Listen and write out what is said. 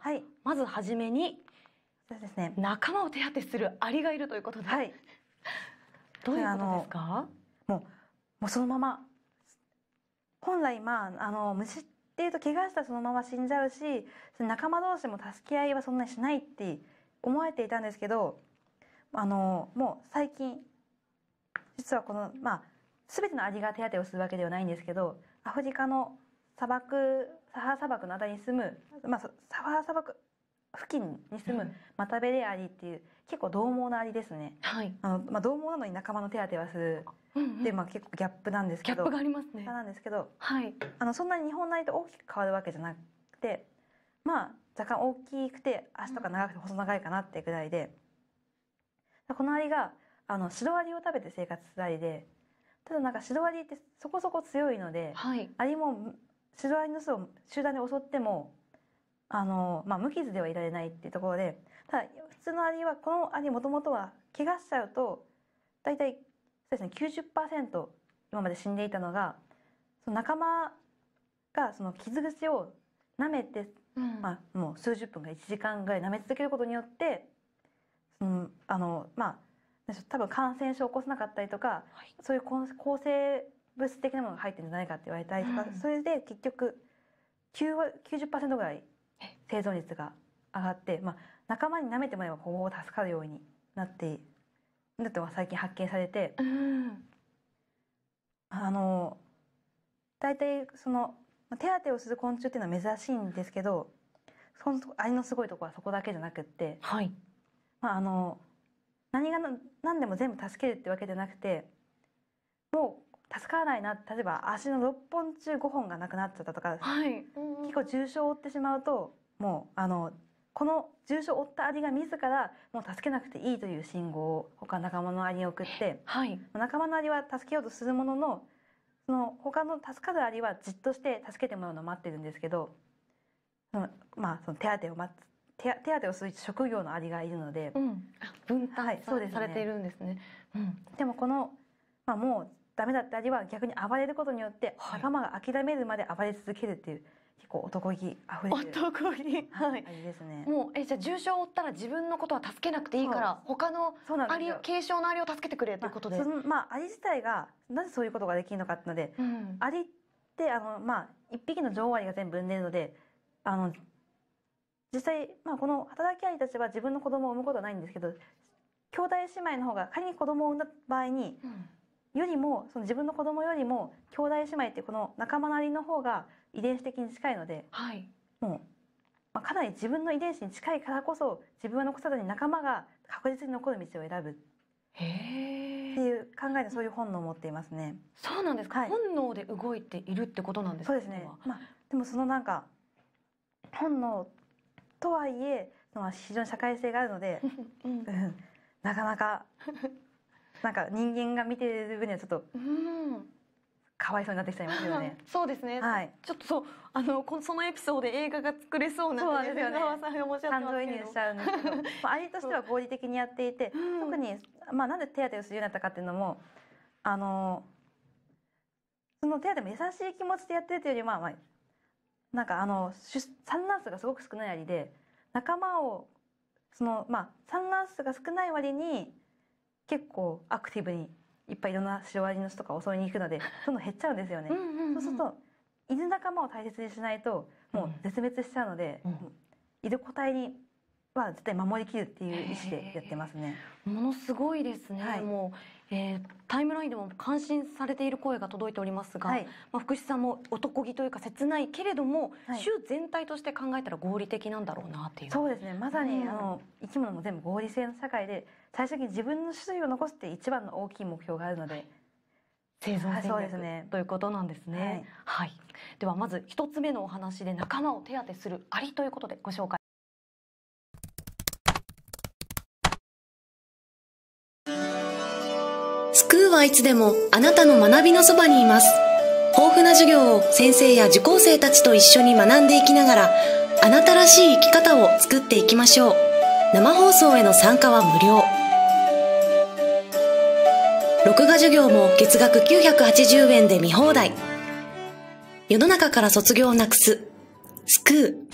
はい、まずはじめにそうです、ね、仲間を手当てするアリがいるということで、はい、どういうことですかもうもうそのまま本来、まあ、あの虫っていうと怪我したらそのまま死んじゃうし仲間同士も助け合いはそんなにしないって思われていたんですけどあのもう最近実はこの、まあ、全てのアリが手当てをするわけではないんですけどアフリカの砂漠サハ砂漠の間に住む、まあ、サハ砂漠付近に住むマタベレアリっていう結構獰猛なアリですね、はいあのまあ、獰猛なのに仲間の手当てはする、で、まあ、結構ギャップなんですけどギャップがありますねなんですけど、はい、あのそんなに日本のアリと大きく変わるわけじゃなくてまあ若干大きくて足とか長くて細長いかなってぐらいで、うん、このアリがあのシロアリを食べて生活するアリでただなんかシロアリってそこそこ強いので、はい、アリも集団の巣を集団で襲ってもあの、まあ、無傷ではいられないっていうところでただ普通のアリはこのアリもともとは怪我しちゃうと大体そうですね90%今まで死んでいたのがその仲間がその傷口を舐めて、うん、まあ、もう数十分か1時間ぐらい舐め続けることによってそのあのまあ多分感染症を起こさなかったりとか、はい、そういう構成物質的なものが入ってるんじゃないかって言われたりとか、うん、それで結局90%ぐらい生存率が上がって、まあ、仲間に舐めてもらえば今後助かるようになってだって最近発見されて、うん、あの大体その手当てをする昆虫っていうのは珍しいんですけどそのあリのすごいとこはそこだけじゃなくって、はい、まああの何が何でも全部助けるってわけじゃなくてもうかないな例えば足の6本中5本がなくなっちゃったとか、はい、結構重傷を負ってしまうともうあのこの重傷を負ったアリが自らもう助けなくていいという信号を他の仲間のアリに送って、はい、仲間のアリは助けようとするもののその他の助かるアリはじっとして助けてもらうのを待ってるんですけどその、まあ、その手当を待つ手手当をする職業のアリがいるので、うん、分担さ,、はい、でね、されているんですね。うん、でもこの、まあ、もうダメだったりは逆に暴れることによって仲間が諦めるまで暴れ続けるっていう。結構男気溢れてる男気はい味ですねもうえじゃあ重傷を負ったら自分のことは助けなくていいから他のそうなんでアリ軽傷のアリを助けてくれということで、まあ、まあアリ自体がなぜそういうことができるのかってので、うん、アリってあのまあ一匹の女王アリが全部産んでるのであの実際、まあ、この働きアリたちは自分の子供を産むことはないんですけど兄弟姉妹の方が仮に子供を産んだ場合に、うんよりも、その自分の子供よりも、兄弟姉妹ってこの仲間なりの方が遺伝子的に近いので、はい、もう、まあ、かなり自分の遺伝子に近いからこそ、自分は残さずに仲間が確実に残る道を選ぶ。へっていう考えでそういう本能を持っていますね。そうなんですか、はい、本能で動いているってことなんですかそうですね。まあ、でもそのなんか、本能とはいえ、まあ、非常に社会性があるので、うん、なかなかなんか人間が見てる分にはちょっと、かわいそうになってきちゃいますよね。そうですね。はい。ちょっとそうあのこそのエピソードで映画が作れそうな、そうなんですよね。さんがおっしゃってましちゃうんですけど、まあ、ありとしては合理的にやっていて、特にまあなんで手当てをするようになったかっていうのもあのその手当ても優しい気持ちでやってるというよりまあまあなんかあの産卵数がすごく少ないありで仲間をそのまあ産卵数が少ない割に結構アクティブにいっぱいいろんなシロアリの人とか襲いに行くのでどんどん減っちゃうんですよね。そうすると犬仲間を大切にしないともう絶滅しちゃうので、うん、いる個体には絶対守りきるっていう意思でやってますね。ものすごいですね。はい、もう、えー、タイムラインでも感心されている声が届いておりますが、はい、まあ福士さんも男気というか切ないけれども、はい、州全体として考えたら合理的なんだろうなっていう。そうですね。まさに、あの生き物も全部合理性の社会で、最初に自分の種類を残すって一番の大きい目標があるので。生存戦略、ね、ということなんですね。はい、はい、ではまず一つ目のお話で仲間を手当てするアリということでご紹介。スクーはいつでもあなたの学びのそばにいます。豊富な授業を先生や受講生たちと一緒に学んでいきながら、あなたらしい生き方を作っていきましょう。生放送への参加は無料。録画授業も月額980円で見放題。世の中から卒業をなくす。スクー。